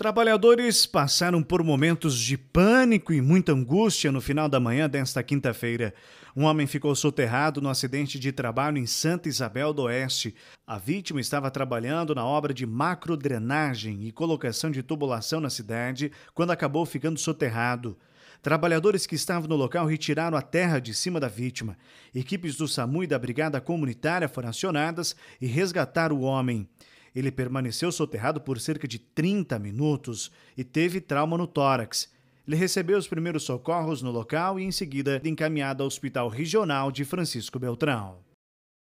Trabalhadores passaram por momentos de pânico e muita angústia no final da manhã desta quinta-feira. Um homem ficou soterrado no acidente de trabalho em Santa Isabel do Oeste. A vítima estava trabalhando na obra de macrodrenagem e colocação de tubulação na cidade quando acabou ficando soterrado. Trabalhadores que estavam no local retiraram a terra de cima da vítima. Equipes do SAMU e da Brigada Comunitária foram acionadas e resgataram o homem. Ele permaneceu soterrado por cerca de 30 minutos e teve trauma no tórax. Ele recebeu os primeiros socorros no local e, em seguida, encaminhado ao Hospital Regional de Francisco Beltrão.